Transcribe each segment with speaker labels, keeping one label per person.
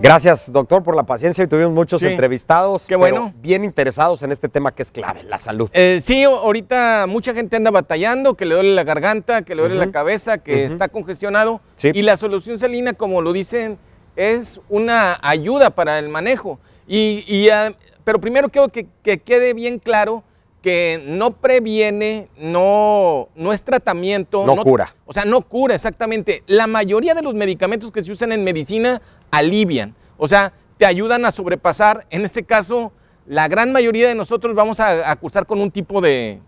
Speaker 1: Gracias, doctor, por la paciencia. y Tuvimos muchos entrevistados. bueno. bien interesados en este tema que es clave, la salud. Eh, sí, ahorita mucha gente anda batallando, que le duele la garganta,
Speaker 2: que le duele la cabeza, que está congestionado. Y la solución salina, como lo dicen, es una ayuda para el manejo. Y, ah, pero primero quiero que, quede bien claro que no previene, no, no es tratamiento. No, cura. O sea, no cura, exactamente. La mayoría de los medicamentos que se usan en medicina alivian. O sea, te ayudan a sobrepasar. En este caso, la gran mayoría de nosotros vamos a acusar con un tipo de,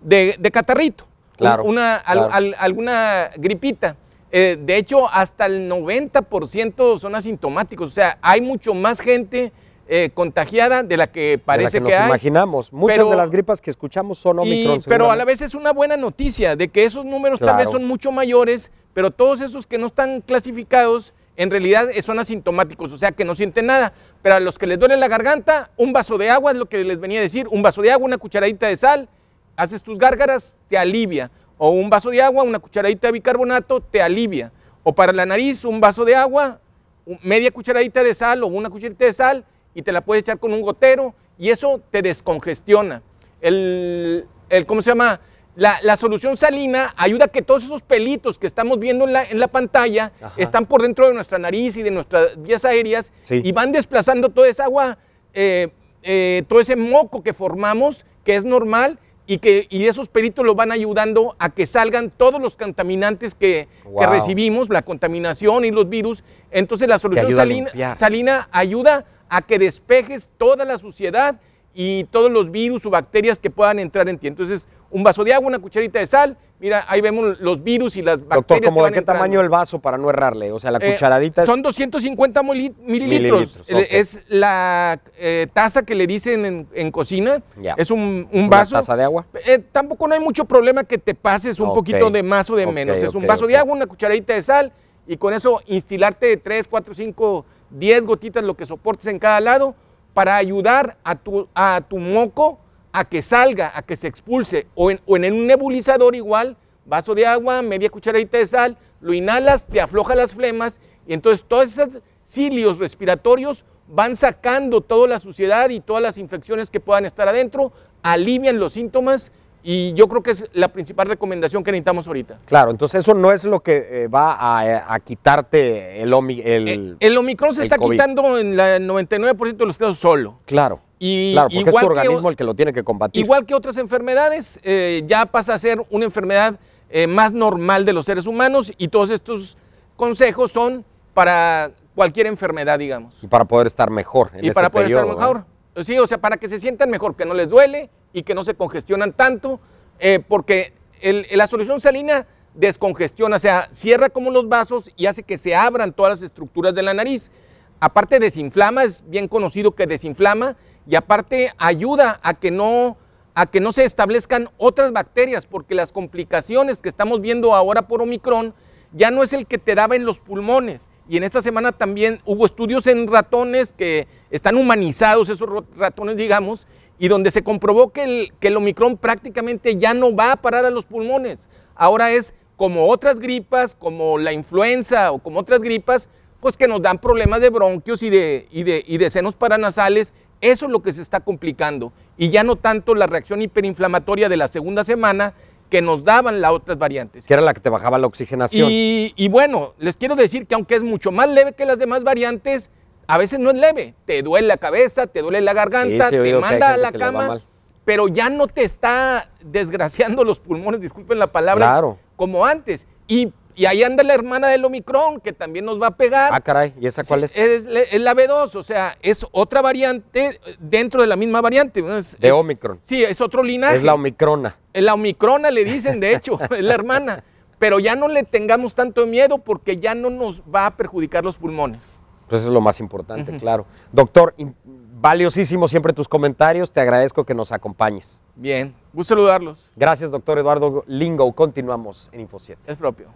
Speaker 2: de, catarrito. Claro. Una, alguna gripita. Eh, de hecho, hasta el 90% son asintomáticos. O sea, hay mucho más gente eh, contagiada de la que parece que, imaginamos. Muchas de las
Speaker 1: gripas que escuchamos son Omicron. pero a la
Speaker 2: vez es una buena noticia de que esos números tal vez son mucho mayores, pero todos esos que no están clasificados en realidad eh, son asintomáticos, o sea que no sienten nada. Pero a los que les duele la garganta, un vaso de agua es lo que les venía a decir, un vaso de agua, una cucharadita de sal, haces tus gárgaras, te alivia. O un vaso de agua, una cucharadita de bicarbonato, te alivia. O para la nariz, un vaso de agua, media cucharadita de sal o una cucharadita de sal, y te la puedes echar con un gotero y eso te descongestiona. El, ¿cómo se llama? La, solución salina ayuda a que todos esos pelitos que estamos viendo en la, en la pantalla están por dentro de nuestra nariz y de nuestras vías aéreas y van desplazando toda esa agua, eh, eh, todo ese moco que formamos, que es normal, y que esos pelitos lo van ayudando a que salgan todos los contaminantes que, recibimos, la contaminación y los virus. Entonces la solución salina, salina ayuda a que despejes toda la suciedad y todos los virus o bacterias que puedan entrar en ti. Entonces, un vaso de agua, una cucharita de sal, mira, ahí vemos los virus y las bacterias. Doctor, de qué tamaño
Speaker 1: el vaso para no errarle? O sea, la eh, cucharadita Son
Speaker 2: 250 mililitros. Es la eh, taza que le dicen en, cocina. Es un, vaso. ¿Una taza de agua? Eh, tampoco no hay mucho problema que te pases un poquito de más o de menos. Es un vaso de agua, una cucharadita de sal y con eso instilarte 3, 4, 5 10 gotitas lo que soportes en cada lado, para ayudar a tu, a tu moco a que salga, a que se expulse, o en, o en un nebulizador igual, vaso de agua, media cucharadita de sal, lo inhalas, te afloja las flemas, y entonces todos esos cilios respiratorios van sacando toda la suciedad y todas las infecciones que puedan estar adentro, alivian los síntomas y yo creo que es la principal recomendación que necesitamos
Speaker 1: ahorita. Claro, entonces eso no es lo que eh, va a, quitarte el Omicron. Eh, el,
Speaker 2: Omicron se está quitando en el 99% de los casos solo.
Speaker 1: Claro. Y, porque es tu organismo el que lo tiene que combatir.
Speaker 2: Igual que otras enfermedades, eh, ya pasa a ser una enfermedad más normal de los seres humanos y todos estos consejos son para cualquier enfermedad, digamos.
Speaker 1: Y para poder estar mejor. En y para poder estar mejor.
Speaker 2: Sí, o sea, para que se sientan mejor, que no les duele, y que no se congestionan tanto, eh, porque la solución salina descongestiona, o sea, cierra como los vasos y hace que se abran todas las estructuras de la nariz. Aparte desinflama, es bien conocido que desinflama y aparte ayuda a que no a que no se establezcan otras bacterias, porque las complicaciones que estamos viendo ahora por Omicron ya no es el que te daba en los pulmones, y en esta semana también hubo estudios en ratones que están humanizados, esos ratones, digamos, y donde se comprobó que el, que el Omicron prácticamente ya no va a parar a los pulmones. Ahora es como otras gripas, como la influenza o como otras gripas, pues que nos dan problemas de bronquios y de, de, senos paranasales. Eso es lo que se está complicando. Y ya no tanto la reacción hiperinflamatoria de la segunda semana que nos daban las otras variantes. Que
Speaker 1: era la que te bajaba la oxigenación.
Speaker 2: y bueno, les quiero decir que aunque es mucho más leve que las demás variantes, a veces no es leve, te duele la cabeza, te duele la garganta, te manda a la cama, pero ya no te está desgraciando los pulmones, disculpen la palabra, como antes. Y, ahí anda la hermana del Omicron, que también nos va a pegar. Ah,
Speaker 1: caray, ¿y esa cuál es?
Speaker 2: es? la B2, o sea, es otra variante dentro de la misma variante. de Omicron. Sí, es otro linaje. Es la
Speaker 1: Omicrona.
Speaker 2: La Omicrona le dicen, de hecho, es la hermana. Pero ya no le tengamos tanto miedo porque ya no nos va a perjudicar los pulmones.
Speaker 1: Pues eso es lo más importante, claro. Doctor, valiosísimo siempre tus comentarios, te agradezco que nos acompañes. Bien, gusto saludarlos. Gracias, doctor Eduardo Lingo. Continuamos en Info 7. Es propio.